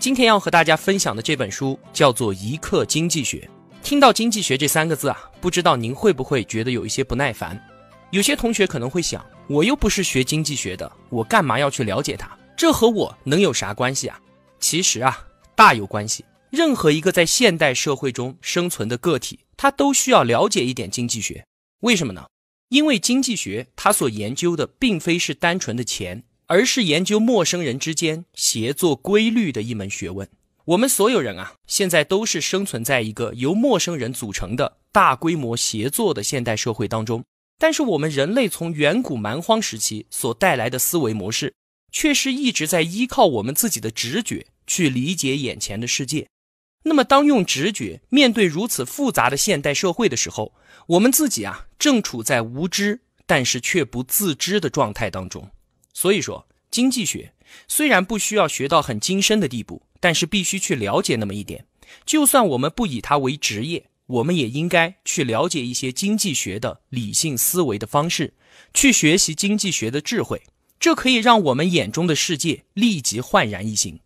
今天要和大家分享的这本书叫做《一刻经济学》。听到“经济学”这三个字啊，不知道您会不会觉得有一些不耐烦？有些同学可能会想，我又不是学经济学的，我干嘛要去了解它？这和我能有啥关系啊？其实啊，大有关系。任何一个在现代社会中生存的个体，他都需要了解一点经济学。为什么呢？因为经济学它所研究的并非是单纯的钱。而是研究陌生人之间协作规律的一门学问。我们所有人啊，现在都是生存在一个由陌生人组成的大规模协作的现代社会当中。但是，我们人类从远古蛮荒时期所带来的思维模式，却是一直在依靠我们自己的直觉去理解眼前的世界。那么，当用直觉面对如此复杂的现代社会的时候，我们自己啊，正处在无知但是却不自知的状态当中。所以说，经济学虽然不需要学到很精深的地步，但是必须去了解那么一点。就算我们不以它为职业，我们也应该去了解一些经济学的理性思维的方式，去学习经济学的智慧。这可以让我们眼中的世界立即焕然一新。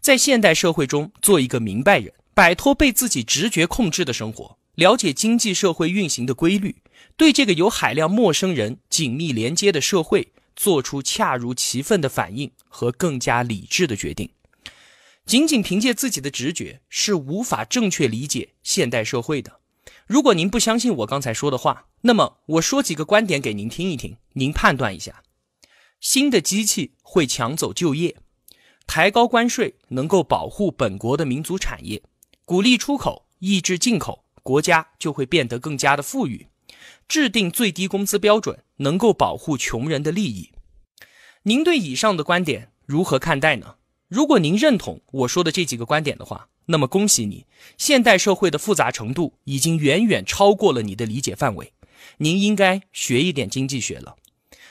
在现代社会中，做一个明白人，摆脱被自己直觉控制的生活，了解经济社会运行的规律，对这个有海量陌生人紧密连接的社会。做出恰如其分的反应和更加理智的决定。仅仅凭借自己的直觉是无法正确理解现代社会的。如果您不相信我刚才说的话，那么我说几个观点给您听一听，您判断一下：新的机器会抢走就业；抬高关税能够保护本国的民族产业；鼓励出口，抑制进口，国家就会变得更加的富裕。制定最低工资标准能够保护穷人的利益。您对以上的观点如何看待呢？如果您认同我说的这几个观点的话，那么恭喜你，现代社会的复杂程度已经远远超过了你的理解范围，您应该学一点经济学了。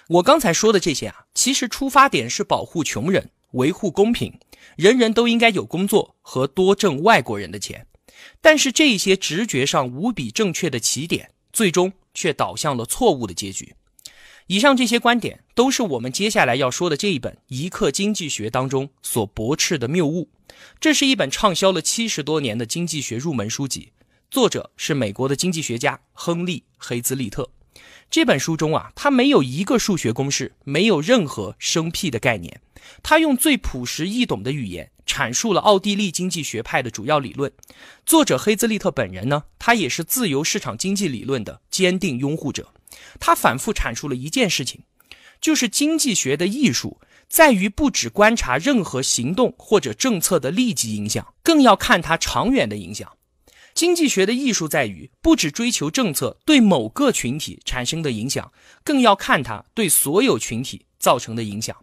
我刚才说的这些啊，其实出发点是保护穷人，维护公平，人人都应该有工作和多挣外国人的钱。但是这些直觉上无比正确的起点。最终却导向了错误的结局。以上这些观点都是我们接下来要说的这一本《一课经济学》当中所驳斥的谬误。这是一本畅销了七十多年的经济学入门书籍，作者是美国的经济学家亨利·黑兹利特。这本书中啊，他没有一个数学公式，没有任何生僻的概念，他用最朴实易懂的语言。阐述了奥地利经济学派的主要理论。作者黑兹利特本人呢，他也是自由市场经济理论的坚定拥护者。他反复阐述了一件事情，就是经济学的艺术在于不只观察任何行动或者政策的立即影响，更要看它长远的影响。经济学的艺术在于不只追求政策对某个群体产生的影响，更要看它对所有群体造成的影响。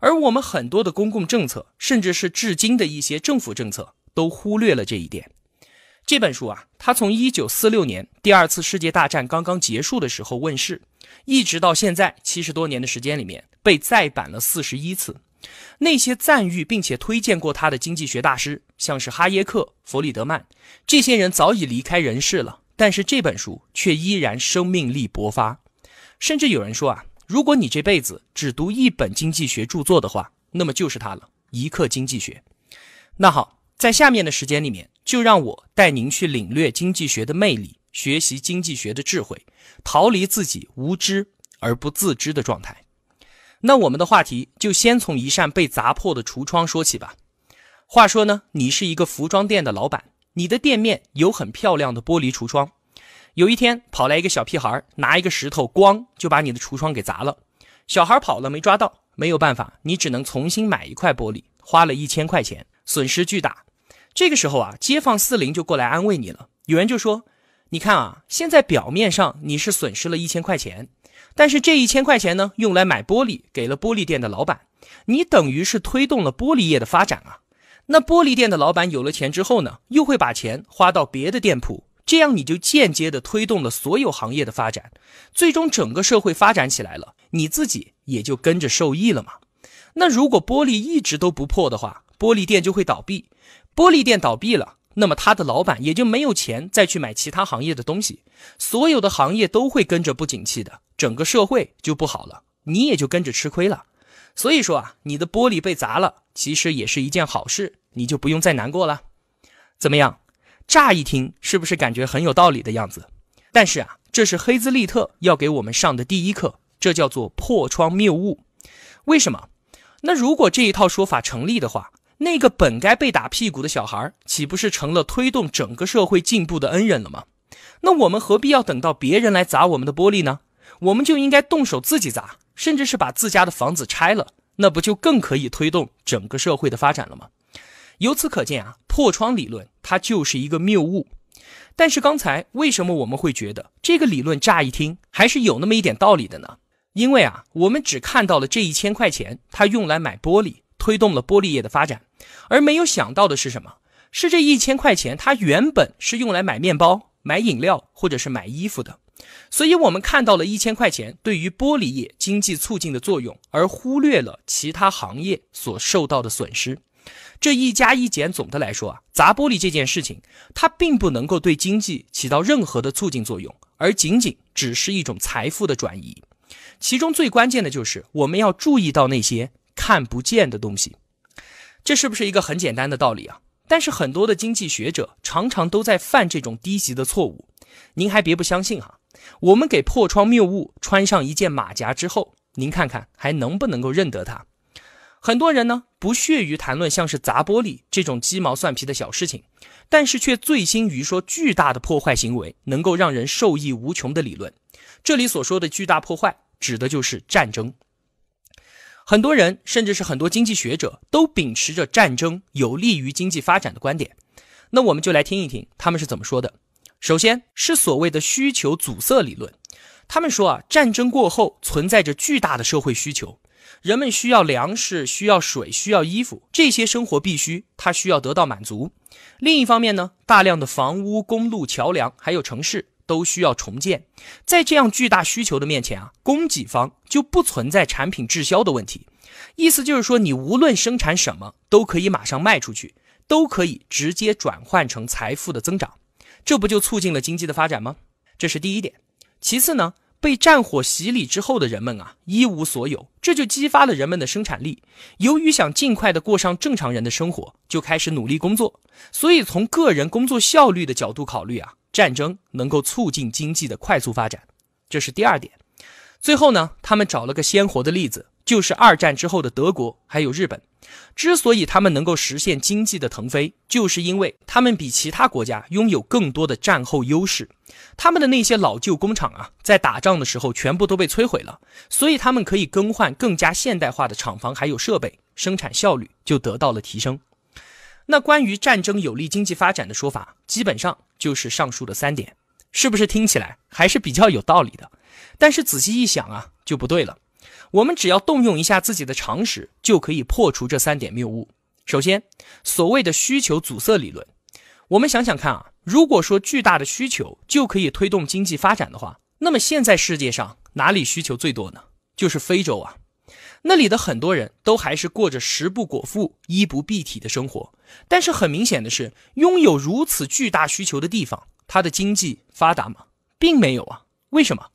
而我们很多的公共政策，甚至是至今的一些政府政策，都忽略了这一点。这本书啊，它从一九四六年第二次世界大战刚刚结束的时候问世，一直到现在七十多年的时间里面，被再版了四十一次。那些赞誉并且推荐过他的经济学大师，像是哈耶克、弗里德曼，这些人早已离开人世了，但是这本书却依然生命力勃发，甚至有人说啊。如果你这辈子只读一本经济学著作的话，那么就是它了，《一课经济学》。那好，在下面的时间里面，就让我带您去领略经济学的魅力，学习经济学的智慧，逃离自己无知而不自知的状态。那我们的话题就先从一扇被砸破的橱窗说起吧。话说呢，你是一个服装店的老板，你的店面有很漂亮的玻璃橱窗。有一天，跑来一个小屁孩，拿一个石头，咣就把你的橱窗给砸了。小孩跑了，没抓到，没有办法，你只能重新买一块玻璃，花了一千块钱，损失巨大。这个时候啊，街坊四邻就过来安慰你了。有人就说：“你看啊，现在表面上你是损失了一千块钱，但是这一千块钱呢，用来买玻璃，给了玻璃店的老板，你等于是推动了玻璃业的发展啊。那玻璃店的老板有了钱之后呢，又会把钱花到别的店铺。”这样你就间接的推动了所有行业的发展，最终整个社会发展起来了，你自己也就跟着受益了嘛。那如果玻璃一直都不破的话，玻璃店就会倒闭，玻璃店倒闭了，那么他的老板也就没有钱再去买其他行业的东西，所有的行业都会跟着不景气的，整个社会就不好了，你也就跟着吃亏了。所以说啊，你的玻璃被砸了，其实也是一件好事，你就不用再难过了。怎么样？乍一听是不是感觉很有道理的样子？但是啊，这是黑兹利特要给我们上的第一课，这叫做破窗谬误。为什么？那如果这一套说法成立的话，那个本该被打屁股的小孩，岂不是成了推动整个社会进步的恩人了吗？那我们何必要等到别人来砸我们的玻璃呢？我们就应该动手自己砸，甚至是把自家的房子拆了，那不就更可以推动整个社会的发展了吗？由此可见啊，破窗理论。它就是一个谬误，但是刚才为什么我们会觉得这个理论乍一听还是有那么一点道理的呢？因为啊，我们只看到了这一千块钱它用来买玻璃，推动了玻璃业的发展，而没有想到的是什么？是这一千块钱它原本是用来买面包、买饮料或者是买衣服的。所以，我们看到了一千块钱对于玻璃业经济促进的作用，而忽略了其他行业所受到的损失。这一加一减，总的来说啊，砸玻璃这件事情，它并不能够对经济起到任何的促进作用，而仅仅只是一种财富的转移。其中最关键的就是，我们要注意到那些看不见的东西。这是不是一个很简单的道理啊？但是很多的经济学者常常都在犯这种低级的错误。您还别不相信哈，我们给破窗谬误穿上一件马甲之后，您看看还能不能够认得它？很多人呢不屑于谈论像是砸玻璃这种鸡毛蒜皮的小事情，但是却醉心于说巨大的破坏行为能够让人受益无穷的理论。这里所说的巨大破坏，指的就是战争。很多人，甚至是很多经济学者，都秉持着战争有利于经济发展的观点。那我们就来听一听他们是怎么说的。首先是所谓的需求阻塞理论，他们说啊，战争过后存在着巨大的社会需求。人们需要粮食，需要水，需要衣服，这些生活必需，它需要得到满足。另一方面呢，大量的房屋、公路、桥梁，还有城市都需要重建。在这样巨大需求的面前啊，供给方就不存在产品滞销的问题。意思就是说，你无论生产什么，都可以马上卖出去，都可以直接转换成财富的增长。这不就促进了经济的发展吗？这是第一点。其次呢？被战火洗礼之后的人们啊，一无所有，这就激发了人们的生产力。由于想尽快的过上正常人的生活，就开始努力工作。所以从个人工作效率的角度考虑啊，战争能够促进经济的快速发展，这是第二点。最后呢，他们找了个鲜活的例子。就是二战之后的德国还有日本，之所以他们能够实现经济的腾飞，就是因为他们比其他国家拥有更多的战后优势。他们的那些老旧工厂啊，在打仗的时候全部都被摧毁了，所以他们可以更换更加现代化的厂房还有设备，生产效率就得到了提升。那关于战争有利经济发展的说法，基本上就是上述的三点，是不是听起来还是比较有道理的？但是仔细一想啊，就不对了。我们只要动用一下自己的常识，就可以破除这三点谬误。首先，所谓的需求阻塞理论，我们想想看啊，如果说巨大的需求就可以推动经济发展的话，那么现在世界上哪里需求最多呢？就是非洲啊，那里的很多人都还是过着食不果腹、衣不蔽体的生活。但是很明显的是，拥有如此巨大需求的地方，它的经济发达吗？并没有啊。为什么？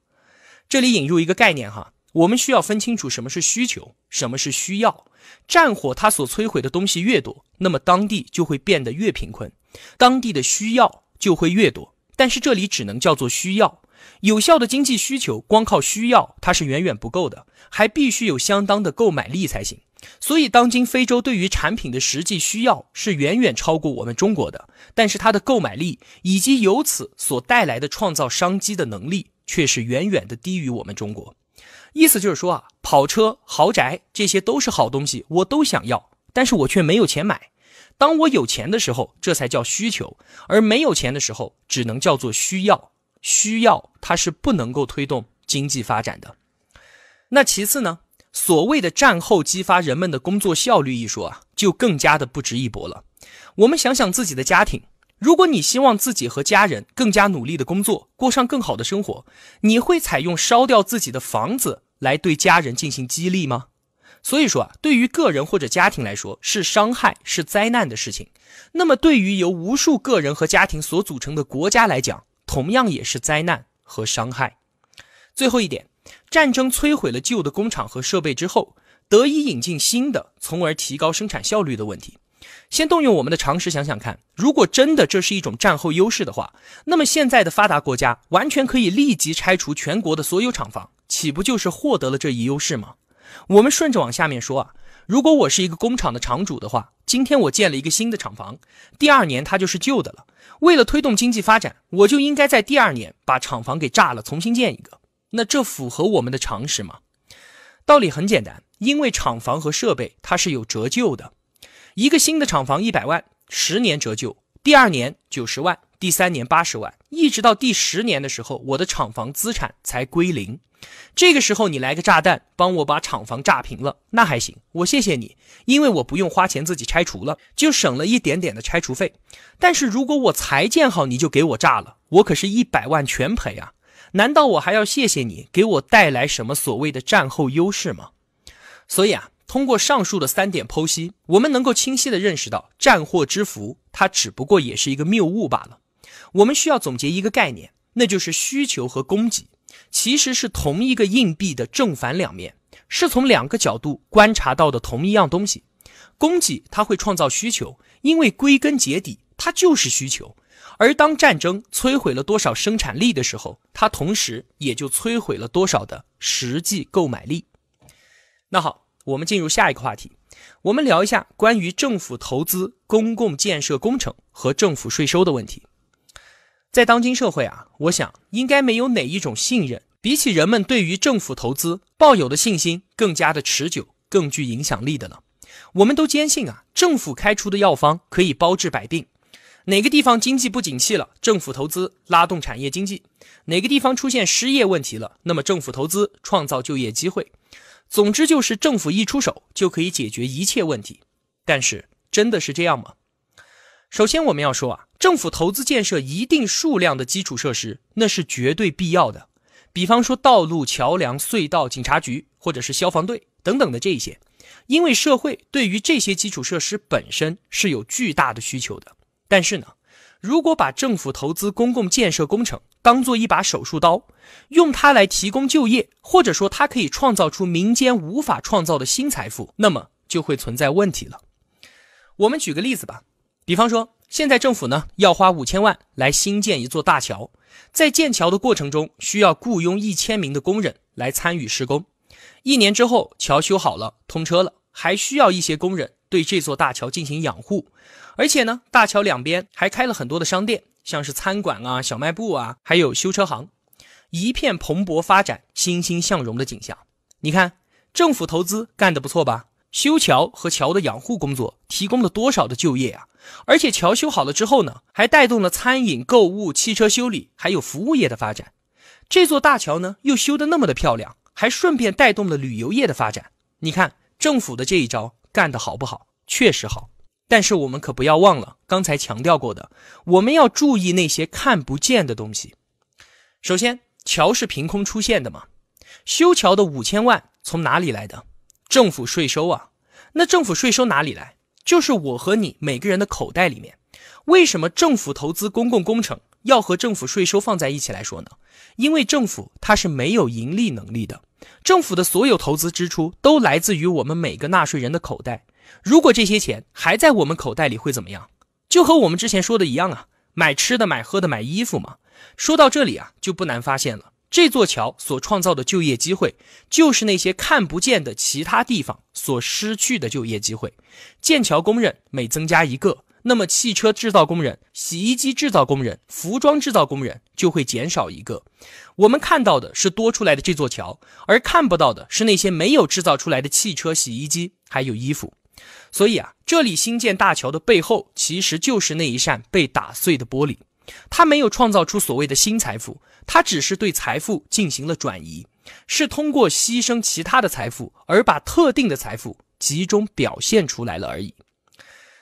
这里引入一个概念哈。我们需要分清楚什么是需求，什么是需要。战火它所摧毁的东西越多，那么当地就会变得越贫困，当地的需要就会越多。但是这里只能叫做需要，有效的经济需求，光靠需要它是远远不够的，还必须有相当的购买力才行。所以，当今非洲对于产品的实际需要是远远超过我们中国的，但是它的购买力以及由此所带来的创造商机的能力却是远远的低于我们中国。意思就是说啊，跑车、豪宅这些都是好东西，我都想要，但是我却没有钱买。当我有钱的时候，这才叫需求；而没有钱的时候，只能叫做需要。需要它是不能够推动经济发展的。那其次呢，所谓的战后激发人们的工作效率一说啊，就更加的不值一驳了。我们想想自己的家庭，如果你希望自己和家人更加努力的工作，过上更好的生活，你会采用烧掉自己的房子？来对家人进行激励吗？所以说啊，对于个人或者家庭来说是伤害是灾难的事情。那么对于由无数个人和家庭所组成的国家来讲，同样也是灾难和伤害。最后一点，战争摧毁了旧的工厂和设备之后，得以引进新的，从而提高生产效率的问题。先动用我们的常识想想看，如果真的这是一种战后优势的话，那么现在的发达国家完全可以立即拆除全国的所有厂房。岂不就是获得了这一优势吗？我们顺着往下面说啊，如果我是一个工厂的厂主的话，今天我建了一个新的厂房，第二年它就是旧的了。为了推动经济发展，我就应该在第二年把厂房给炸了，重新建一个。那这符合我们的常识吗？道理很简单，因为厂房和设备它是有折旧的。一个新的厂房一百万，十年折旧，第二年九十万，第三年八十万，一直到第十年的时候，我的厂房资产才归零。这个时候你来个炸弹，帮我把厂房炸平了，那还行，我谢谢你，因为我不用花钱自己拆除了，就省了一点点的拆除费。但是如果我才建好你就给我炸了，我可是一百万全赔啊！难道我还要谢谢你给我带来什么所谓的战后优势吗？所以啊，通过上述的三点剖析，我们能够清晰的认识到，战祸之福，它只不过也是一个谬误罢了。我们需要总结一个概念，那就是需求和供给。其实是同一个硬币的正反两面，是从两个角度观察到的同一样东西。供给它会创造需求，因为归根结底它就是需求。而当战争摧毁了多少生产力的时候，它同时也就摧毁了多少的实际购买力。那好，我们进入下一个话题，我们聊一下关于政府投资、公共建设工程和政府税收的问题。在当今社会啊，我想应该没有哪一种信任，比起人们对于政府投资抱有的信心更加的持久、更具影响力的呢？我们都坚信啊，政府开出的药方可以包治百病。哪个地方经济不景气了，政府投资拉动产业经济；哪个地方出现失业问题了，那么政府投资创造就业机会。总之就是政府一出手就可以解决一切问题。但是，真的是这样吗？首先，我们要说啊，政府投资建设一定数量的基础设施，那是绝对必要的。比方说道路、桥梁、隧道、警察局，或者是消防队等等的这一些，因为社会对于这些基础设施本身是有巨大的需求的。但是呢，如果把政府投资公共建设工程当做一把手术刀，用它来提供就业，或者说它可以创造出民间无法创造的新财富，那么就会存在问题了。我们举个例子吧。比方说，现在政府呢要花五千万来新建一座大桥，在建桥的过程中需要雇佣一千名的工人来参与施工。一年之后，桥修好了，通车了，还需要一些工人对这座大桥进行养护。而且呢，大桥两边还开了很多的商店，像是餐馆啊、小卖部啊，还有修车行，一片蓬勃发展、欣欣向荣的景象。你看，政府投资干得不错吧？修桥和桥的养护工作提供了多少的就业啊？而且桥修好了之后呢，还带动了餐饮、购物、汽车修理还有服务业的发展。这座大桥呢又修得那么的漂亮，还顺便带动了旅游业的发展。你看，政府的这一招干得好不好？确实好。但是我们可不要忘了刚才强调过的，我们要注意那些看不见的东西。首先，桥是凭空出现的吗？修桥的五千万从哪里来的？政府税收啊，那政府税收哪里来？就是我和你每个人的口袋里面。为什么政府投资公共工程要和政府税收放在一起来说呢？因为政府它是没有盈利能力的，政府的所有投资支出都来自于我们每个纳税人的口袋。如果这些钱还在我们口袋里，会怎么样？就和我们之前说的一样啊，买吃的、买喝的、买衣服嘛。说到这里啊，就不难发现了。这座桥所创造的就业机会，就是那些看不见的其他地方所失去的就业机会。建桥工人每增加一个，那么汽车制造工人、洗衣机制造工人、服装制造工人就会减少一个。我们看到的是多出来的这座桥，而看不到的是那些没有制造出来的汽车、洗衣机还有衣服。所以啊，这里新建大桥的背后，其实就是那一扇被打碎的玻璃。他没有创造出所谓的新财富，他只是对财富进行了转移，是通过牺牲其他的财富而把特定的财富集中表现出来了而已。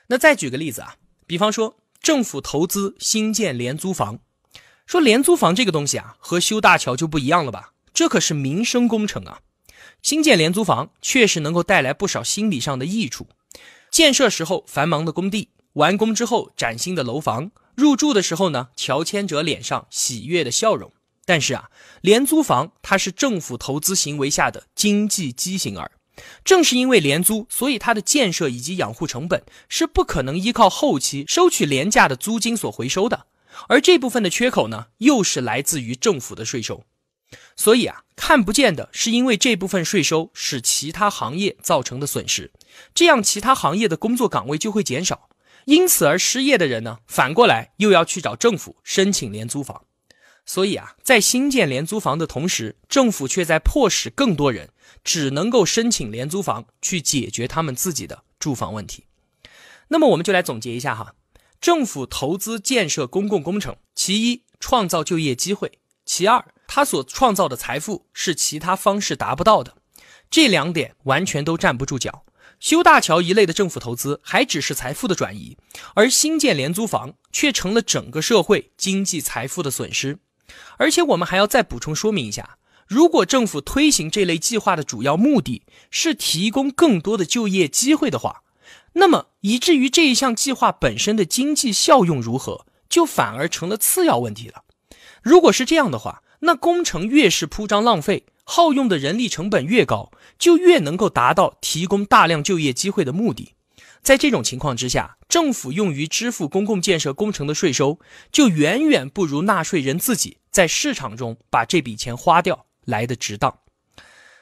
那再举个例子啊，比方说政府投资新建廉租房，说廉租房这个东西啊，和修大桥就不一样了吧？这可是民生工程啊！新建廉租房确实能够带来不少心理上的益处，建设时候繁忙的工地，完工之后崭新的楼房。入住的时候呢，乔迁者脸上喜悦的笑容。但是啊，廉租房它是政府投资行为下的经济畸形儿。正是因为廉租，所以它的建设以及养护成本是不可能依靠后期收取廉价的租金所回收的。而这部分的缺口呢，又是来自于政府的税收。所以啊，看不见的是因为这部分税收使其他行业造成的损失，这样其他行业的工作岗位就会减少。因此而失业的人呢，反过来又要去找政府申请廉租房，所以啊，在新建廉租房的同时，政府却在迫使更多人只能够申请廉租房去解决他们自己的住房问题。那么我们就来总结一下哈，政府投资建设公共工程，其一创造就业机会，其二他所创造的财富是其他方式达不到的，这两点完全都站不住脚。修大桥一类的政府投资还只是财富的转移，而新建廉租房却成了整个社会经济财富的损失。而且我们还要再补充说明一下：如果政府推行这类计划的主要目的是提供更多的就业机会的话，那么以至于这一项计划本身的经济效用如何，就反而成了次要问题了。如果是这样的话，那工程越是铺张浪费。耗用的人力成本越高，就越能够达到提供大量就业机会的目的。在这种情况之下，政府用于支付公共建设工程的税收，就远远不如纳税人自己在市场中把这笔钱花掉来的值当。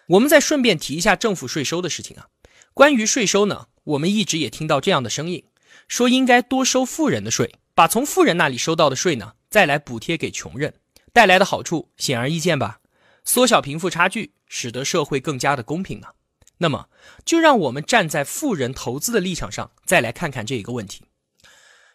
我们再顺便提一下政府税收的事情啊。关于税收呢，我们一直也听到这样的声音，说应该多收富人的税，把从富人那里收到的税呢，再来补贴给穷人，带来的好处显而易见吧。缩小贫富差距，使得社会更加的公平呢？那么，就让我们站在富人投资的立场上，再来看看这一个问题：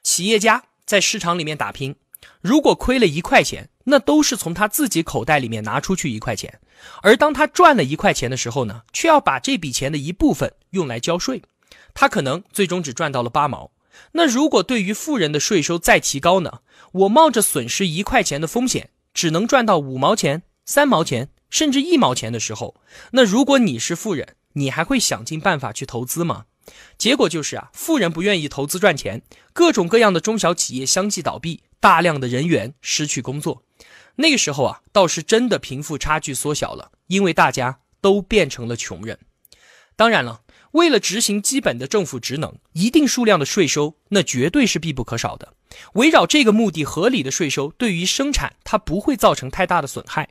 企业家在市场里面打拼，如果亏了一块钱，那都是从他自己口袋里面拿出去一块钱；而当他赚了一块钱的时候呢，却要把这笔钱的一部分用来交税。他可能最终只赚到了八毛。那如果对于富人的税收再提高呢？我冒着损失一块钱的风险，只能赚到五毛钱。三毛钱甚至一毛钱的时候，那如果你是富人，你还会想尽办法去投资吗？结果就是啊，富人不愿意投资赚钱，各种各样的中小企业相继倒闭，大量的人员失去工作。那个时候啊，倒是真的贫富差距缩小了，因为大家都变成了穷人。当然了，为了执行基本的政府职能，一定数量的税收那绝对是必不可少的。围绕这个目的合理的税收，对于生产它不会造成太大的损害。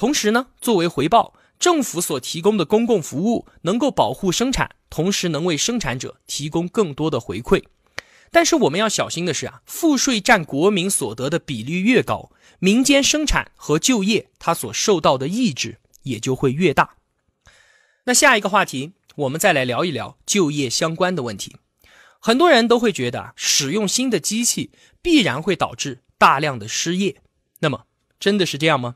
同时呢，作为回报，政府所提供的公共服务能够保护生产，同时能为生产者提供更多的回馈。但是我们要小心的是啊，赋税占国民所得的比例越高，民间生产和就业它所受到的抑制也就会越大。那下一个话题，我们再来聊一聊就业相关的问题。很多人都会觉得啊，使用新的机器必然会导致大量的失业。那么，真的是这样吗？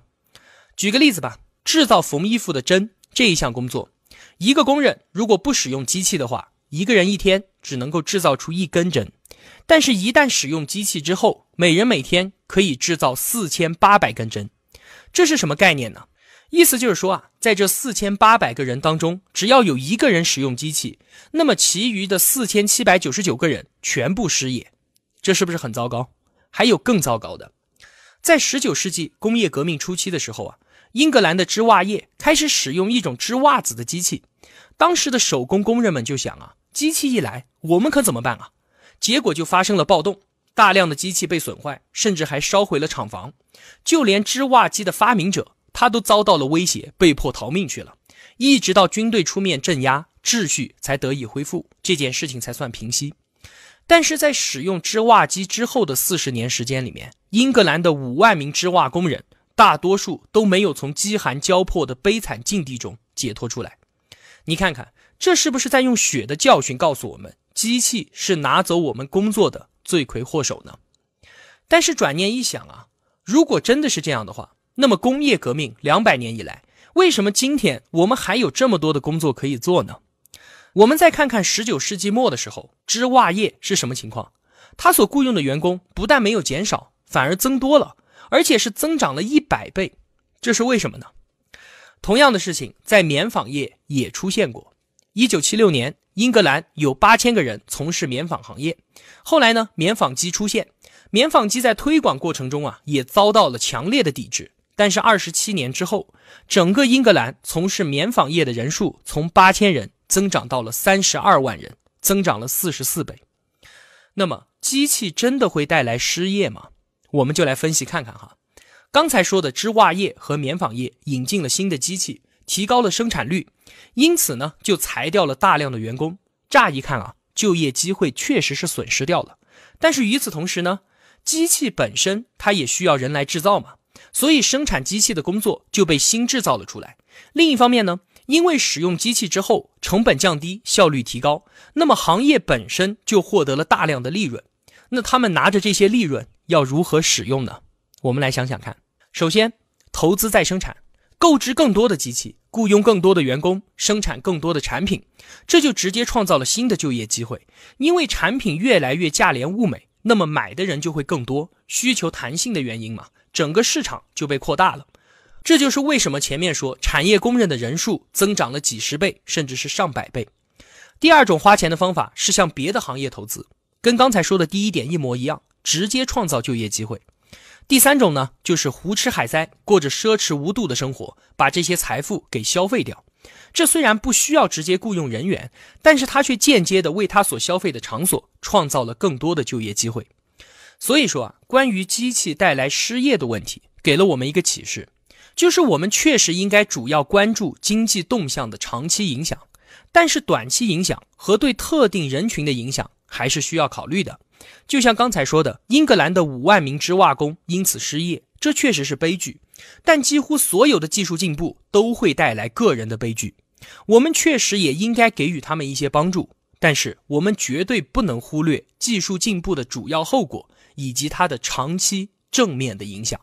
举个例子吧，制造缝衣服的针这一项工作，一个工人如果不使用机器的话，一个人一天只能够制造出一根针，但是，一旦使用机器之后，每人每天可以制造四千八百根针。这是什么概念呢？意思就是说啊，在这四千八百个人当中，只要有一个人使用机器，那么其余的四千七百九十九个人全部失业。这是不是很糟糕？还有更糟糕的，在十九世纪工业革命初期的时候啊。英格兰的织袜业开始使用一种织袜子的机器，当时的手工工人们就想啊，机器一来，我们可怎么办啊？结果就发生了暴动，大量的机器被损坏，甚至还烧毁了厂房，就连织袜机的发明者，他都遭到了威胁，被迫逃命去了。一直到军队出面镇压，秩序才得以恢复，这件事情才算平息。但是在使用织袜机之后的四十年时间里面，英格兰的五万名织袜工人。大多数都没有从饥寒交迫的悲惨境地中解脱出来。你看看，这是不是在用血的教训告诉我们，机器是拿走我们工作的罪魁祸首呢？但是转念一想啊，如果真的是这样的话，那么工业革命两百年以来，为什么今天我们还有这么多的工作可以做呢？我们再看看十九世纪末的时候，织袜业是什么情况？他所雇佣的员工不但没有减少，反而增多了。而且是增长了一百倍，这是为什么呢？同样的事情在棉纺业也出现过。一九七六年，英格兰有八千个人从事棉纺行业。后来呢，棉纺机出现，棉纺机在推广过程中啊，也遭到了强烈的抵制。但是二十七年之后，整个英格兰从事棉纺业的人数从八千人增长到了三十二万人，增长了四十四倍。那么，机器真的会带来失业吗？我们就来分析看看哈，刚才说的织袜业和棉纺业引进了新的机器，提高了生产率，因此呢就裁掉了大量的员工。乍一看啊，就业机会确实是损失掉了。但是与此同时呢，机器本身它也需要人来制造嘛，所以生产机器的工作就被新制造了出来。另一方面呢，因为使用机器之后成本降低，效率提高，那么行业本身就获得了大量的利润。那他们拿着这些利润。要如何使用呢？我们来想想看。首先，投资再生产，购置更多的机器，雇佣更多的员工，生产更多的产品，这就直接创造了新的就业机会。因为产品越来越价廉物美，那么买的人就会更多，需求弹性的原因嘛，整个市场就被扩大了。这就是为什么前面说产业工人的人数增长了几十倍，甚至是上百倍。第二种花钱的方法是向别的行业投资，跟刚才说的第一点一模一样。直接创造就业机会。第三种呢，就是胡吃海塞，过着奢侈无度的生活，把这些财富给消费掉。这虽然不需要直接雇佣人员，但是他却间接的为他所消费的场所创造了更多的就业机会。所以说啊，关于机器带来失业的问题，给了我们一个启示，就是我们确实应该主要关注经济动向的长期影响，但是短期影响和对特定人群的影响。还是需要考虑的，就像刚才说的，英格兰的五万名织袜工因此失业，这确实是悲剧。但几乎所有的技术进步都会带来个人的悲剧，我们确实也应该给予他们一些帮助。但是我们绝对不能忽略技术进步的主要后果以及它的长期正面的影响。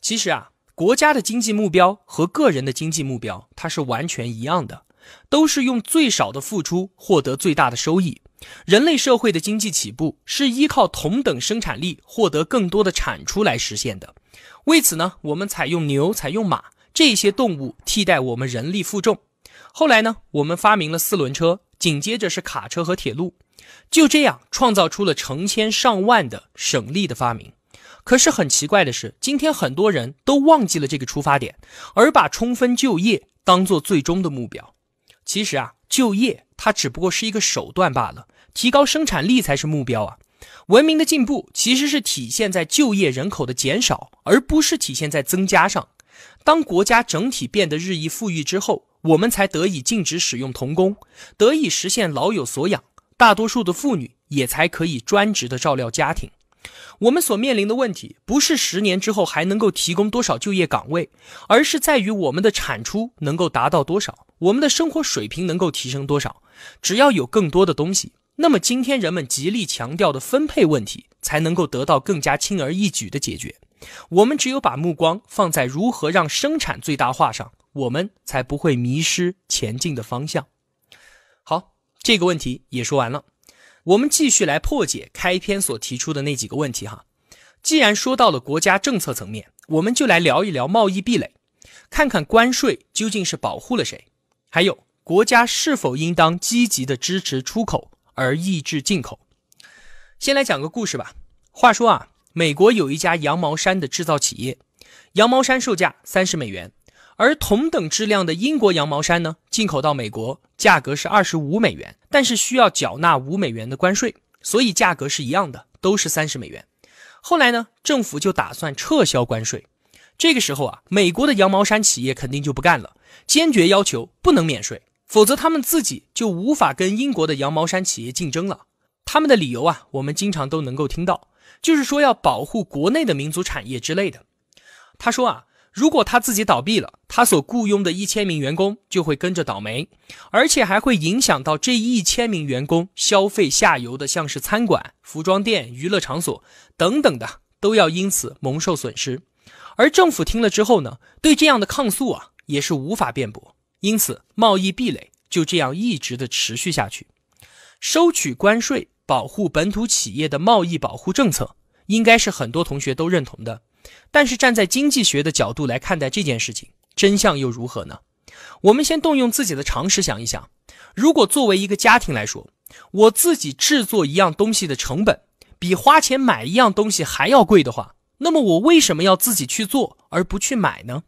其实啊，国家的经济目标和个人的经济目标，它是完全一样的。都是用最少的付出获得最大的收益。人类社会的经济起步是依靠同等生产力获得更多的产出来实现的。为此呢，我们采用牛、采用马这些动物替代我们人力负重。后来呢，我们发明了四轮车，紧接着是卡车和铁路，就这样创造出了成千上万的省力的发明。可是很奇怪的是，今天很多人都忘记了这个出发点，而把充分就业当做最终的目标。其实啊，就业它只不过是一个手段罢了，提高生产力才是目标啊。文明的进步其实是体现在就业人口的减少，而不是体现在增加上。当国家整体变得日益富裕之后，我们才得以禁止使用童工，得以实现老有所养，大多数的妇女也才可以专职的照料家庭。我们所面临的问题，不是十年之后还能够提供多少就业岗位，而是在于我们的产出能够达到多少，我们的生活水平能够提升多少。只要有更多的东西，那么今天人们极力强调的分配问题才能够得到更加轻而易举的解决。我们只有把目光放在如何让生产最大化上，我们才不会迷失前进的方向。好，这个问题也说完了。我们继续来破解开篇所提出的那几个问题哈。既然说到了国家政策层面，我们就来聊一聊贸易壁垒，看看关税究竟是保护了谁，还有国家是否应当积极的支持出口而抑制进口。先来讲个故事吧。话说啊，美国有一家羊毛衫的制造企业，羊毛衫售价三十美元。而同等质量的英国羊毛衫呢，进口到美国价格是二十五美元，但是需要缴纳五美元的关税，所以价格是一样的，都是三十美元。后来呢，政府就打算撤销关税，这个时候啊，美国的羊毛衫企业肯定就不干了，坚决要求不能免税，否则他们自己就无法跟英国的羊毛衫企业竞争了。他们的理由啊，我们经常都能够听到，就是说要保护国内的民族产业之类的。他说啊。如果他自己倒闭了，他所雇佣的一千名员工就会跟着倒霉，而且还会影响到这一千名员工消费下游的，像是餐馆、服装店、娱乐场所等等的，都要因此蒙受损失。而政府听了之后呢，对这样的抗诉啊，也是无法辩驳。因此，贸易壁垒就这样一直的持续下去，收取关税、保护本土企业的贸易保护政策，应该是很多同学都认同的。但是站在经济学的角度来看待这件事情，真相又如何呢？我们先动用自己的常识想一想：如果作为一个家庭来说，我自己制作一样东西的成本比花钱买一样东西还要贵的话，那么我为什么要自己去做而不去买呢？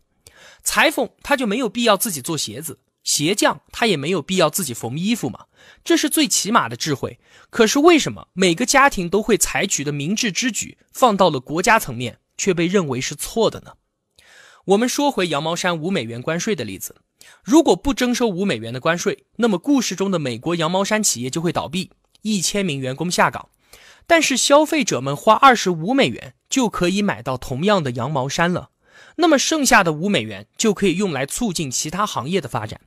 裁缝他就没有必要自己做鞋子，鞋匠他也没有必要自己缝衣服嘛。这是最起码的智慧。可是为什么每个家庭都会采取的明智之举，放到了国家层面？却被认为是错的呢？我们说回羊毛衫五美元关税的例子，如果不征收五美元的关税，那么故事中的美国羊毛衫企业就会倒闭，一千名员工下岗。但是消费者们花二十五美元就可以买到同样的羊毛衫了，那么剩下的五美元就可以用来促进其他行业的发展，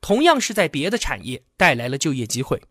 同样是在别的产业带来了就业机会。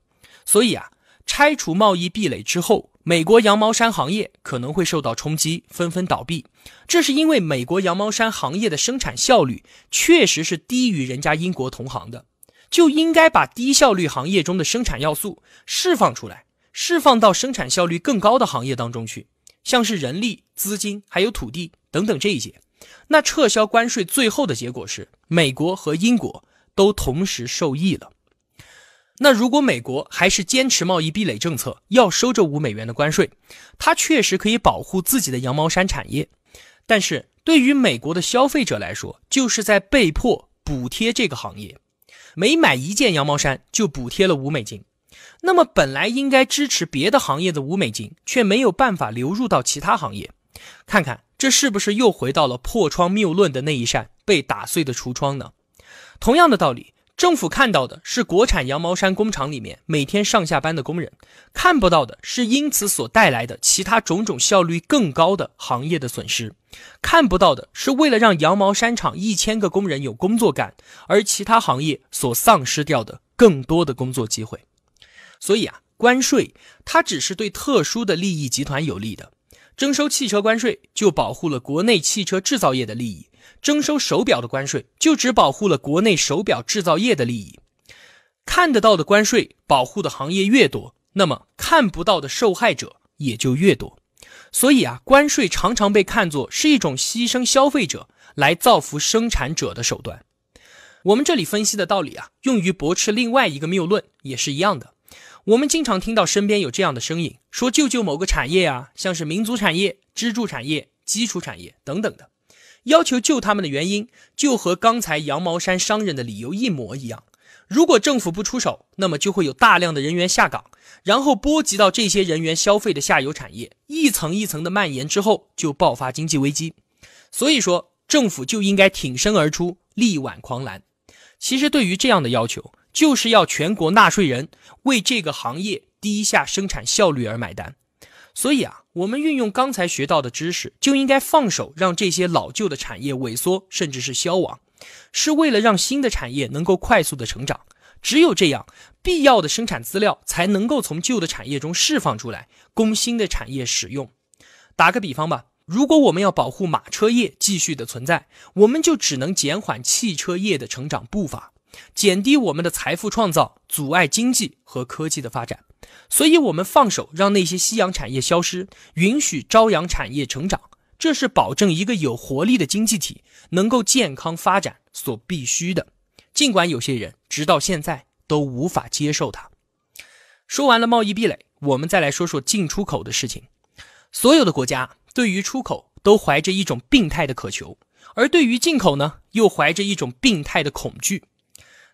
所以啊，拆除贸易壁垒之后。美国羊毛衫行业可能会受到冲击，纷纷倒闭。这是因为美国羊毛衫行业的生产效率确实是低于人家英国同行的，就应该把低效率行业中的生产要素释放出来，释放到生产效率更高的行业当中去，像是人力、资金还有土地等等这一些。那撤销关税最后的结果是，美国和英国都同时受益了。那如果美国还是坚持贸易壁垒政策，要收这五美元的关税，它确实可以保护自己的羊毛衫产业，但是对于美国的消费者来说，就是在被迫补贴这个行业，每买一件羊毛衫就补贴了五美金。那么本来应该支持别的行业的五美金，却没有办法流入到其他行业。看看这是不是又回到了破窗谬论的那一扇被打碎的橱窗呢？同样的道理。政府看到的是国产羊毛衫工厂里面每天上下班的工人，看不到的是因此所带来的其他种种效率更高的行业的损失，看不到的是为了让羊毛衫厂一千个工人有工作感，而其他行业所丧失掉的更多的工作机会。所以啊，关税它只是对特殊的利益集团有利的，征收汽车关税就保护了国内汽车制造业的利益。征收手表的关税，就只保护了国内手表制造业的利益。看得到的关税保护的行业越多，那么看不到的受害者也就越多。所以啊，关税常常被看作是一种牺牲消费者来造福生产者的手段。我们这里分析的道理啊，用于驳斥另外一个谬论也是一样的。我们经常听到身边有这样的声音，说救救某个产业啊，像是民族产业、支柱产业、基础产业等等的。要求救他们的原因，就和刚才羊毛衫商人的理由一模一样。如果政府不出手，那么就会有大量的人员下岗，然后波及到这些人员消费的下游产业，一层一层的蔓延之后，就爆发经济危机。所以说，政府就应该挺身而出，力挽狂澜。其实，对于这样的要求，就是要全国纳税人为这个行业低下生产效率而买单。所以啊。我们运用刚才学到的知识，就应该放手让这些老旧的产业萎缩，甚至是消亡，是为了让新的产业能够快速的成长。只有这样，必要的生产资料才能够从旧的产业中释放出来，供新的产业使用。打个比方吧，如果我们要保护马车业继续的存在，我们就只能减缓汽车业的成长步伐。减低我们的财富创造，阻碍经济和科技的发展，所以我们放手让那些夕阳产业消失，允许朝阳产业成长，这是保证一个有活力的经济体能够健康发展所必须的。尽管有些人直到现在都无法接受它。说完了贸易壁垒，我们再来说说进出口的事情。所有的国家对于出口都怀着一种病态的渴求，而对于进口呢，又怀着一种病态的恐惧。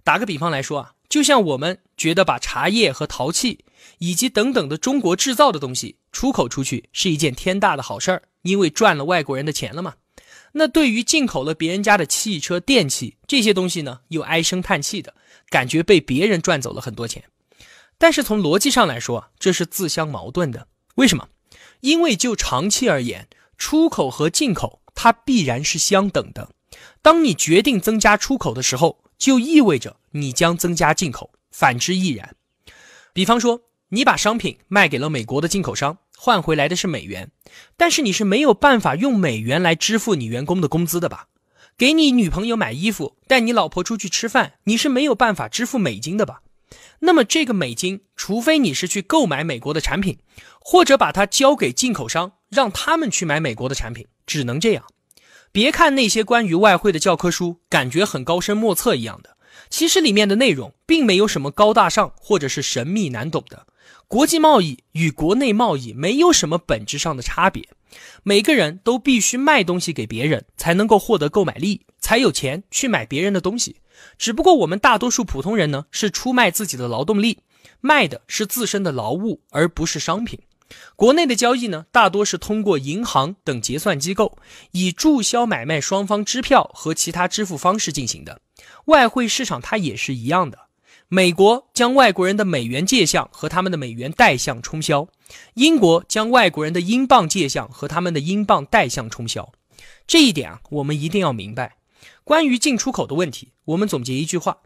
打个比方来说啊，就像我们觉得把茶叶和陶器以及等等的中国制造的东西出口出去是一件天大的好事儿，因为赚了外国人的钱了嘛。那对于进口了别人家的汽车、电器这些东西呢，又唉声叹气的感觉被别人赚走了很多钱。但是从逻辑上来说，这是自相矛盾的。为什么？因为就长期而言，出口和进口它必然是相等的。当你决定增加出口的时候，就意味着你将增加进口，反之亦然。比方说，你把商品卖给了美国的进口商，换回来的是美元，但是你是没有办法用美元来支付你员工的工资的吧？给你女朋友买衣服，带你老婆出去吃饭，你是没有办法支付美金的吧？那么这个美金，除非你是去购买美国的产品，或者把它交给进口商，让他们去买美国的产品，只能这样。别看那些关于外汇的教科书，感觉很高深莫测一样的，其实里面的内容并没有什么高大上或者是神秘难懂的。国际贸易与国内贸易没有什么本质上的差别，每个人都必须卖东西给别人，才能够获得购买力，才有钱去买别人的东西。只不过我们大多数普通人呢，是出卖自己的劳动力，卖的是自身的劳务，而不是商品。国内的交易呢，大多是通过银行等结算机构，以注销买卖双方支票和其他支付方式进行的。外汇市场它也是一样的。美国将外国人的美元借项和他们的美元代项冲销，英国将外国人的英镑借项和他们的英镑代项冲销。这一点啊，我们一定要明白。关于进出口的问题，我们总结一句话：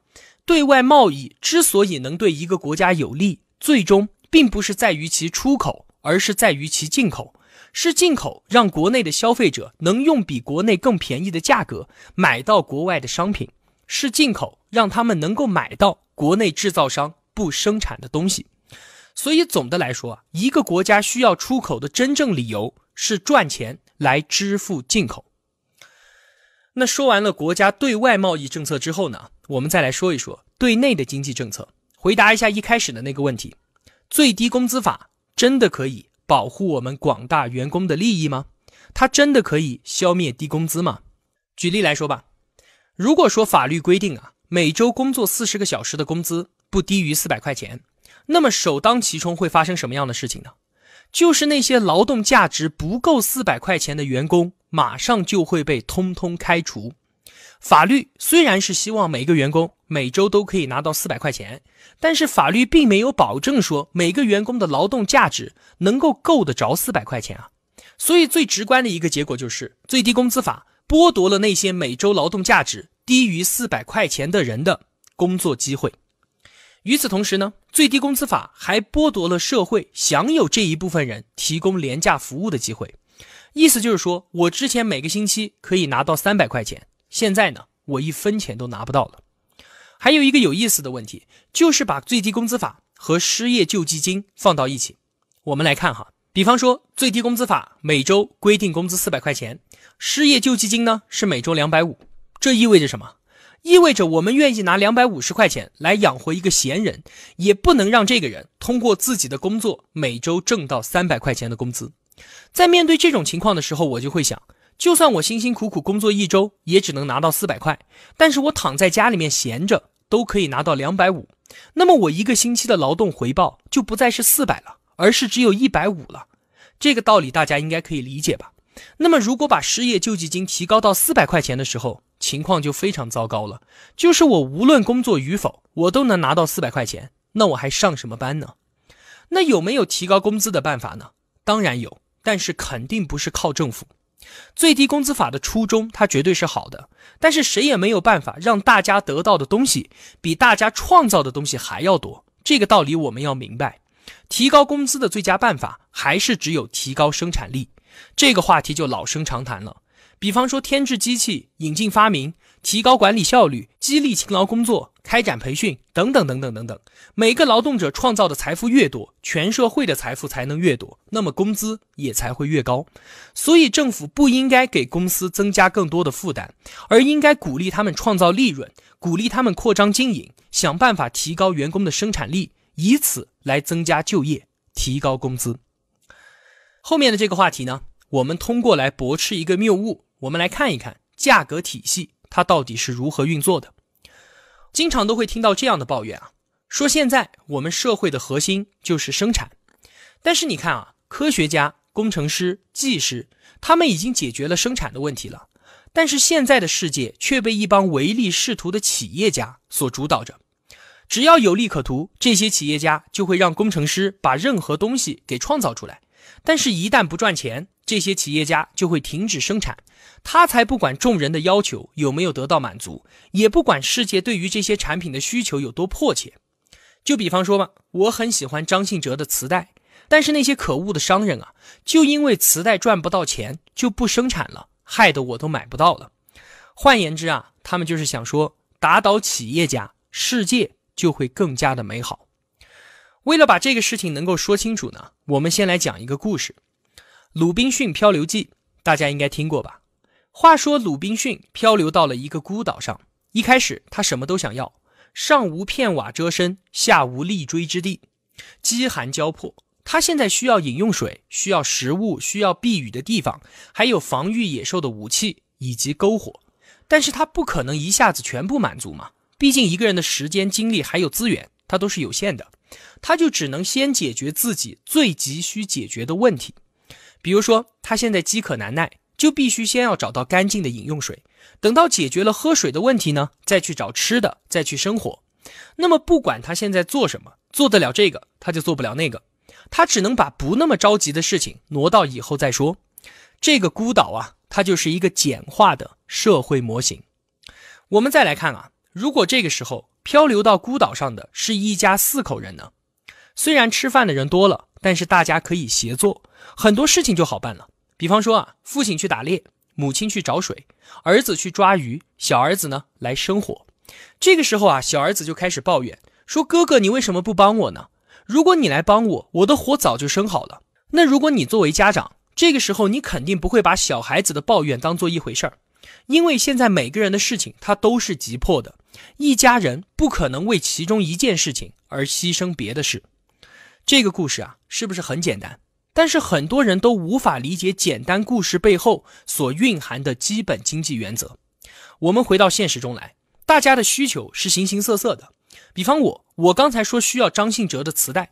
对外贸易之所以能对一个国家有利，最终并不是在于其出口。而是在于其进口，是进口让国内的消费者能用比国内更便宜的价格买到国外的商品，是进口让他们能够买到国内制造商不生产的东西。所以总的来说啊，一个国家需要出口的真正理由是赚钱来支付进口。那说完了国家对外贸易政策之后呢，我们再来说一说对内的经济政策。回答一下一开始的那个问题：最低工资法。真的可以保护我们广大员工的利益吗？它真的可以消灭低工资吗？举例来说吧，如果说法律规定啊，每周工作四十个小时的工资不低于四百块钱，那么首当其冲会发生什么样的事情呢？就是那些劳动价值不够四百块钱的员工，马上就会被通通开除。法律虽然是希望每个员工每周都可以拿到四百块钱，但是法律并没有保证说每个员工的劳动价值能够够得着四百块钱啊。所以最直观的一个结果就是，最低工资法剥夺了那些每周劳动价值低于四百块钱的人的工作机会。与此同时呢，最低工资法还剥夺了社会享有这一部分人提供廉价服务的机会。意思就是说，我之前每个星期可以拿到三百块钱。现在呢，我一分钱都拿不到了。还有一个有意思的问题，就是把最低工资法和失业救济金放到一起，我们来看哈。比方说，最低工资法每周规定工资四百块钱，失业救济金呢是每周两百五。这意味着什么？意味着我们愿意拿两百五十块钱来养活一个闲人，也不能让这个人通过自己的工作每周挣到三百块钱的工资。在面对这种情况的时候，我就会想。就算我辛辛苦苦工作一周，也只能拿到四百块，但是我躺在家里面闲着，都可以拿到两百五，那么我一个星期的劳动回报就不再是四百了，而是只有一百五了。这个道理大家应该可以理解吧？那么如果把失业救济金提高到四百块钱的时候，情况就非常糟糕了，就是我无论工作与否，我都能拿到四百块钱，那我还上什么班呢？那有没有提高工资的办法呢？当然有，但是肯定不是靠政府。最低工资法的初衷，它绝对是好的，但是谁也没有办法让大家得到的东西比大家创造的东西还要多。这个道理我们要明白。提高工资的最佳办法，还是只有提高生产力。这个话题就老生常谈了。比方说，添置机器、引进发明。提高管理效率，激励勤劳工作，开展培训等等等等等等。每个劳动者创造的财富越多，全社会的财富才能越多，那么工资也才会越高。所以，政府不应该给公司增加更多的负担，而应该鼓励他们创造利润，鼓励他们扩张经营，想办法提高员工的生产力，以此来增加就业，提高工资。后面的这个话题呢，我们通过来驳斥一个谬误。我们来看一看价格体系。它到底是如何运作的？经常都会听到这样的抱怨啊，说现在我们社会的核心就是生产，但是你看啊，科学家、工程师、技师，他们已经解决了生产的问题了，但是现在的世界却被一帮唯利是图的企业家所主导着。只要有利可图，这些企业家就会让工程师把任何东西给创造出来，但是，一旦不赚钱。这些企业家就会停止生产，他才不管众人的要求有没有得到满足，也不管世界对于这些产品的需求有多迫切。就比方说吧，我很喜欢张信哲的磁带，但是那些可恶的商人啊，就因为磁带赚不到钱就不生产了，害得我都买不到了。换言之啊，他们就是想说，打倒企业家，世界就会更加的美好。为了把这个事情能够说清楚呢，我们先来讲一个故事。《鲁滨逊漂流记》大家应该听过吧？话说鲁滨逊漂流到了一个孤岛上，一开始他什么都想要，上无片瓦遮身，下无立锥之地，饥寒交迫。他现在需要饮用水，需要食物，需要避雨的地方，还有防御野兽的武器以及篝火。但是他不可能一下子全部满足嘛，毕竟一个人的时间、精力还有资源，他都是有限的。他就只能先解决自己最急需解决的问题。比如说，他现在饥渴难耐，就必须先要找到干净的饮用水。等到解决了喝水的问题呢，再去找吃的，再去生火。那么，不管他现在做什么，做得了这个，他就做不了那个。他只能把不那么着急的事情挪到以后再说。这个孤岛啊，它就是一个简化的社会模型。我们再来看啊，如果这个时候漂流到孤岛上的是一家四口人呢？虽然吃饭的人多了，但是大家可以协作。很多事情就好办了，比方说啊，父亲去打猎，母亲去找水，儿子去抓鱼，小儿子呢来生火。这个时候啊，小儿子就开始抱怨说：“哥哥，你为什么不帮我呢？如果你来帮我，我的火早就生好了。”那如果你作为家长，这个时候你肯定不会把小孩子的抱怨当做一回事儿，因为现在每个人的事情他都是急迫的，一家人不可能为其中一件事情而牺牲别的事。这个故事啊，是不是很简单？但是很多人都无法理解简单故事背后所蕴含的基本经济原则。我们回到现实中来，大家的需求是形形色色的。比方我，我刚才说需要张信哲的磁带，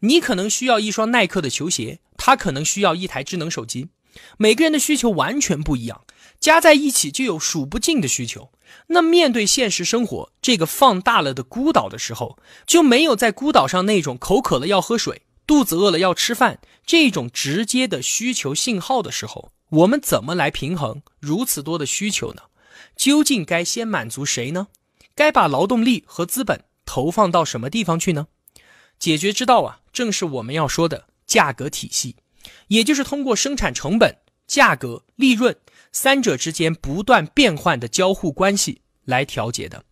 你可能需要一双耐克的球鞋，他可能需要一台智能手机。每个人的需求完全不一样，加在一起就有数不尽的需求。那面对现实生活这个放大了的孤岛的时候，就没有在孤岛上那种口渴了要喝水。肚子饿了要吃饭，这种直接的需求信号的时候，我们怎么来平衡如此多的需求呢？究竟该先满足谁呢？该把劳动力和资本投放到什么地方去呢？解决之道啊，正是我们要说的价格体系，也就是通过生产成本、价格、利润三者之间不断变换的交互关系来调节的。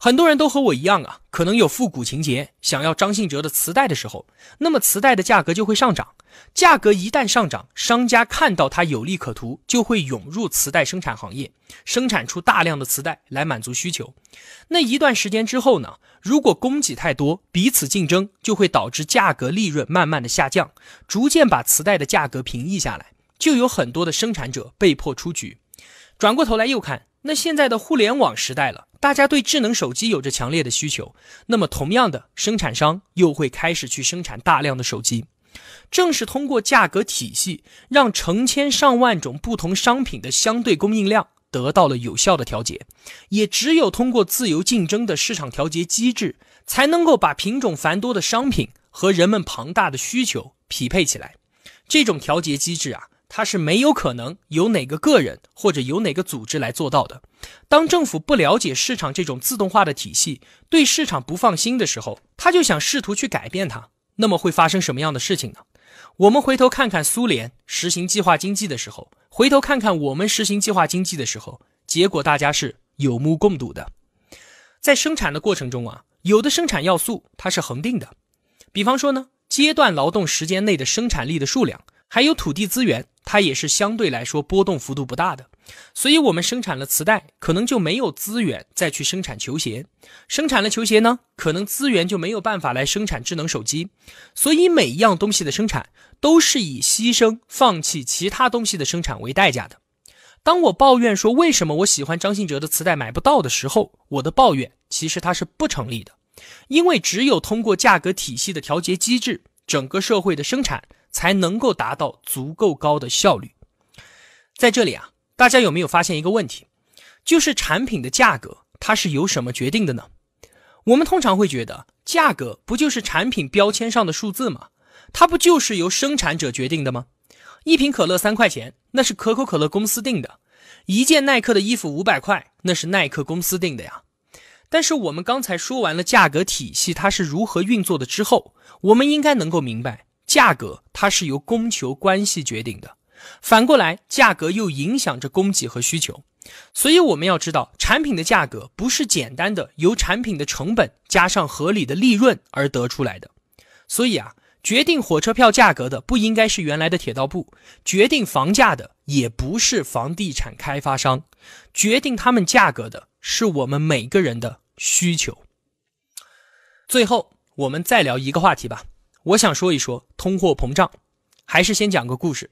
很多人都和我一样啊，可能有复古情节，想要张信哲的磁带的时候，那么磁带的价格就会上涨。价格一旦上涨，商家看到它有利可图，就会涌入磁带生产行业，生产出大量的磁带来满足需求。那一段时间之后呢，如果供给太多，彼此竞争就会导致价格利润慢慢的下降，逐渐把磁带的价格平抑下来，就有很多的生产者被迫出局。转过头来又看。那现在的互联网时代了，大家对智能手机有着强烈的需求，那么同样的生产商又会开始去生产大量的手机。正是通过价格体系，让成千上万种不同商品的相对供应量得到了有效的调节。也只有通过自由竞争的市场调节机制，才能够把品种繁多的商品和人们庞大的需求匹配起来。这种调节机制啊。它是没有可能由哪个个人或者由哪个组织来做到的。当政府不了解市场这种自动化的体系，对市场不放心的时候，他就想试图去改变它。那么会发生什么样的事情呢？我们回头看看苏联实行计划经济的时候，回头看看我们实行计划经济的时候，结果大家是有目共睹的。在生产的过程中啊，有的生产要素它是恒定的，比方说呢，阶段劳动时间内的生产力的数量，还有土地资源。它也是相对来说波动幅度不大的，所以我们生产了磁带，可能就没有资源再去生产球鞋；生产了球鞋呢，可能资源就没有办法来生产智能手机。所以每一样东西的生产都是以牺牲、放弃其他东西的生产为代价的。当我抱怨说为什么我喜欢张信哲的磁带买不到的时候，我的抱怨其实它是不成立的，因为只有通过价格体系的调节机制，整个社会的生产。才能够达到足够高的效率。在这里啊，大家有没有发现一个问题？就是产品的价格，它是由什么决定的呢？我们通常会觉得，价格不就是产品标签上的数字吗？它不就是由生产者决定的吗？一瓶可乐三块钱，那是可口可乐公司定的；一件耐克的衣服五百块，那是耐克公司定的呀。但是我们刚才说完了价格体系它是如何运作的之后，我们应该能够明白。价格它是由供求关系决定的，反过来，价格又影响着供给和需求。所以我们要知道，产品的价格不是简单的由产品的成本加上合理的利润而得出来的。所以啊，决定火车票价格的不应该是原来的铁道部，决定房价的也不是房地产开发商，决定他们价格的是我们每个人的需求。最后，我们再聊一个话题吧。我想说一说通货膨胀，还是先讲个故事。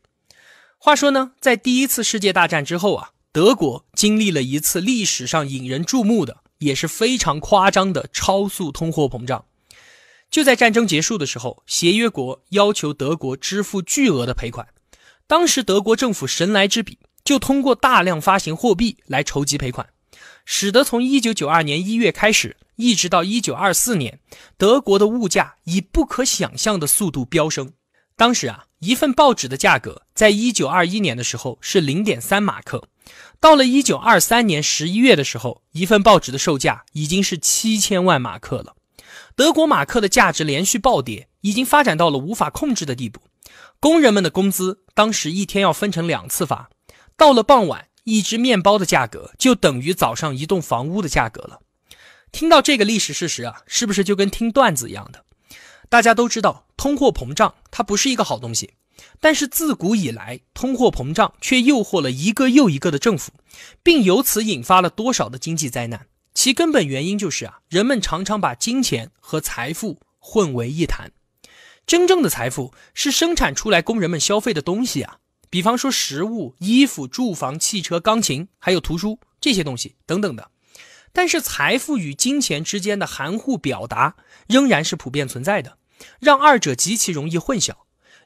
话说呢，在第一次世界大战之后啊，德国经历了一次历史上引人注目的，也是非常夸张的超速通货膨胀。就在战争结束的时候，协约国要求德国支付巨额的赔款，当时德国政府神来之笔，就通过大量发行货币来筹集赔款。使得从一九九二年一月开始，一直到一九二四年，德国的物价以不可想象的速度飙升。当时啊，一份报纸的价格在一九二一年的时候是零点三马克，到了一九二三年十一月的时候，一份报纸的售价已经是七千万马克了。德国马克的价值连续暴跌，已经发展到了无法控制的地步。工人们的工资当时一天要分成两次发，到了傍晚。一只面包的价格就等于早上一栋房屋的价格了。听到这个历史事实啊，是不是就跟听段子一样的？大家都知道，通货膨胀它不是一个好东西，但是自古以来，通货膨胀却诱惑了一个又一个的政府，并由此引发了多少的经济灾难。其根本原因就是啊，人们常常把金钱和财富混为一谈。真正的财富是生产出来供人们消费的东西啊。比方说食物、衣服、住房、汽车、钢琴，还有图书这些东西等等的，但是财富与金钱之间的含糊表达仍然是普遍存在的，让二者极其容易混淆。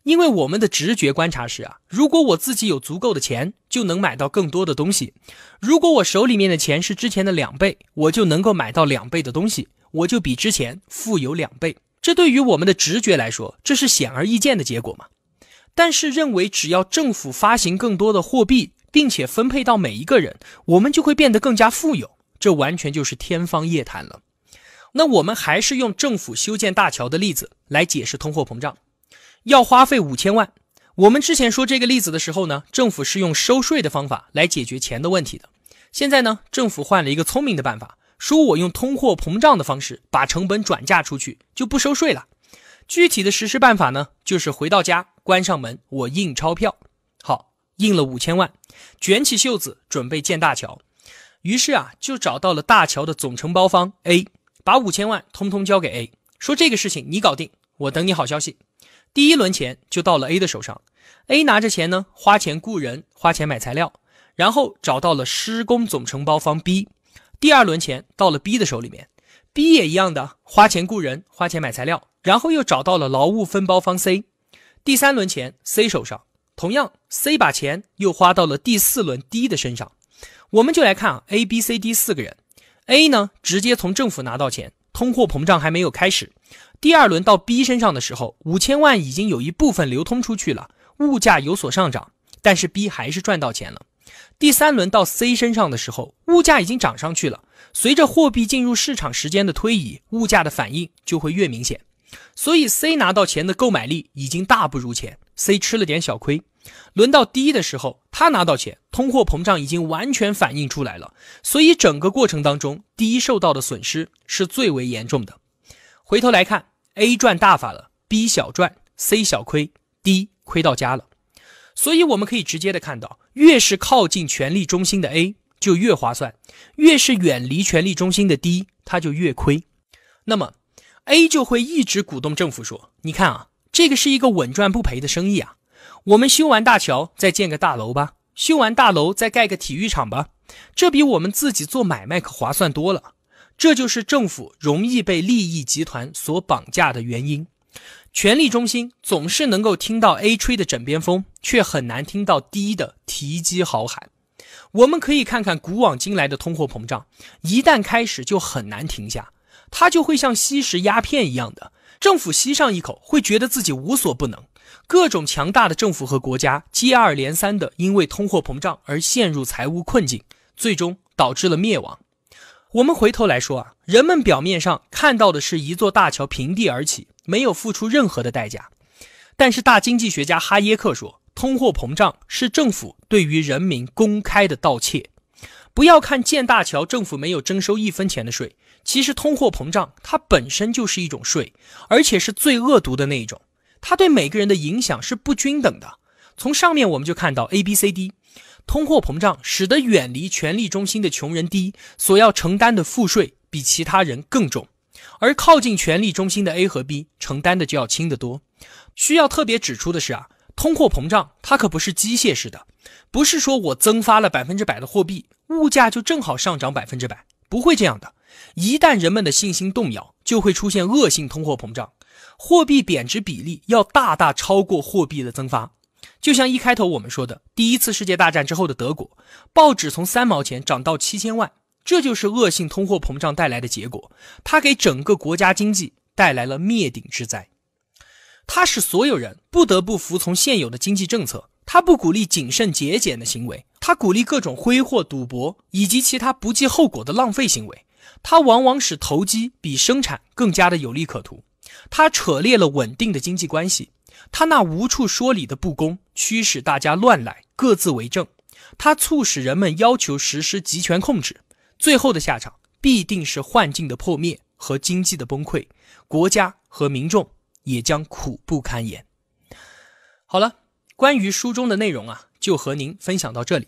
因为我们的直觉观察是啊，如果我自己有足够的钱，就能买到更多的东西；如果我手里面的钱是之前的两倍，我就能够买到两倍的东西，我就比之前富有两倍。这对于我们的直觉来说，这是显而易见的结果嘛？但是认为只要政府发行更多的货币，并且分配到每一个人，我们就会变得更加富有，这完全就是天方夜谭了。那我们还是用政府修建大桥的例子来解释通货膨胀，要花费五千万。我们之前说这个例子的时候呢，政府是用收税的方法来解决钱的问题的。现在呢，政府换了一个聪明的办法，说我用通货膨胀的方式把成本转嫁出去，就不收税了。具体的实施办法呢，就是回到家关上门，我印钞票，好，印了五千万，卷起袖子准备建大桥。于是啊，就找到了大桥的总承包方 A，把五千万通通交给 A，说这个事情你搞定，我等你好消息。第一轮钱就到了 A 的手上，A 拿着钱呢，花钱雇人，花钱买材料，然后找到了施工总承包方 B，第二轮钱到了 B 的手里面。B 也一样的，花钱雇人，花钱买材料，然后又找到了劳务分包方 C，第三轮钱 C 手上，同样 C 把钱又花到了第四轮 D 的身上。我们就来看 A、B、C、D 四个人，A 呢直接从政府拿到钱，通货膨胀还没有开始。第二轮到 B 身上的时候，五千万已经有一部分流通出去了，物价有所上涨，但是 B 还是赚到钱了。第三轮到 C 身上的时候，物价已经涨上去了。随着货币进入市场时间的推移，物价的反应就会越明显。所以 C 拿到钱的购买力已经大不如前，C 吃了点小亏。轮到 D 的时候，他拿到钱，通货膨胀已经完全反映出来了。所以整个过程当中，D 受到的损失是最为严重的。回头来看，A 赚大法了，B 小赚，C 小亏，D 亏到家了。所以我们可以直接的看到，越是靠近权力中心的 A。就越划算，越是远离权力中心的低，他就越亏。那么，A 就会一直鼓动政府说：“你看啊，这个是一个稳赚不赔的生意啊！我们修完大桥再建个大楼吧，修完大楼再盖个体育场吧，这比我们自己做买卖可划算多了。”这就是政府容易被利益集团所绑架的原因。权力中心总是能够听到 A 吹的枕边风，却很难听到低的提饥号喊。我们可以看看古往今来的通货膨胀，一旦开始就很难停下，它就会像吸食鸦片一样的，政府吸上一口会觉得自己无所不能，各种强大的政府和国家接二连三的因为通货膨胀而陷入财务困境，最终导致了灭亡。我们回头来说啊，人们表面上看到的是一座大桥平地而起，没有付出任何的代价，但是大经济学家哈耶克说。通货膨胀是政府对于人民公开的盗窃。不要看建大桥，政府没有征收一分钱的税，其实通货膨胀它本身就是一种税，而且是最恶毒的那一种。它对每个人的影响是不均等的。从上面我们就看到，A、B、C、D，通货膨胀使得远离权力中心的穷人低所要承担的赋税比其他人更重，而靠近权力中心的 A 和 B 承担的就要轻得多。需要特别指出的是啊。通货膨胀它可不是机械式的，不是说我增发了百分之百的货币，物价就正好上涨百分之百，不会这样的。一旦人们的信心动摇，就会出现恶性通货膨胀，货币贬值比例要大大超过货币的增发。就像一开头我们说的，第一次世界大战之后的德国，报纸从三毛钱涨到七千万，这就是恶性通货膨胀带来的结果，它给整个国家经济带来了灭顶之灾。它使所有人不得不服从现有的经济政策。它不鼓励谨慎节俭的行为，它鼓励各种挥霍、赌博以及其他不计后果的浪费行为。它往往使投机比生产更加的有利可图。它扯裂了稳定的经济关系。它那无处说理的不公，驱使大家乱来，各自为政。它促使人们要求实施集权控制。最后的下场必定是幻境的破灭和经济的崩溃，国家和民众。也将苦不堪言。好了，关于书中的内容啊，就和您分享到这里。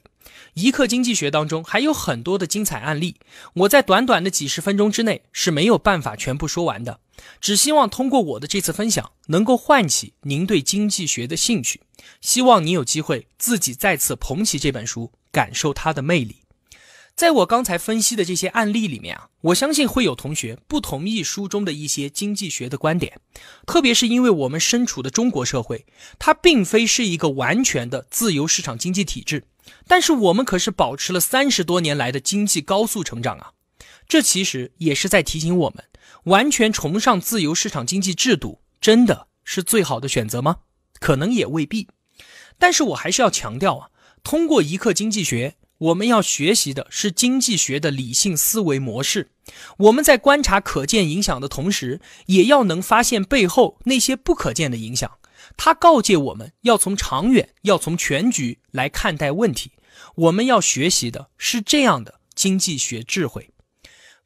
一刻经济学当中还有很多的精彩案例，我在短短的几十分钟之内是没有办法全部说完的。只希望通过我的这次分享，能够唤起您对经济学的兴趣。希望你有机会自己再次捧起这本书，感受它的魅力。在我刚才分析的这些案例里面啊，我相信会有同学不同意书中的一些经济学的观点，特别是因为我们身处的中国社会，它并非是一个完全的自由市场经济体制，但是我们可是保持了三十多年来的经济高速成长啊，这其实也是在提醒我们，完全崇尚自由市场经济制度真的是最好的选择吗？可能也未必。但是我还是要强调啊，通过一刻经济学。我们要学习的是经济学的理性思维模式。我们在观察可见影响的同时，也要能发现背后那些不可见的影响。他告诫我们要从长远、要从全局来看待问题。我们要学习的是这样的经济学智慧。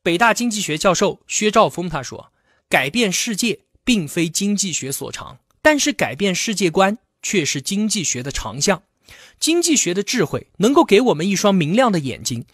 北大经济学教授薛兆丰他说：“改变世界并非经济学所长，但是改变世界观却是经济学的长项。”经济学的智慧能够给我们一双明亮的眼睛。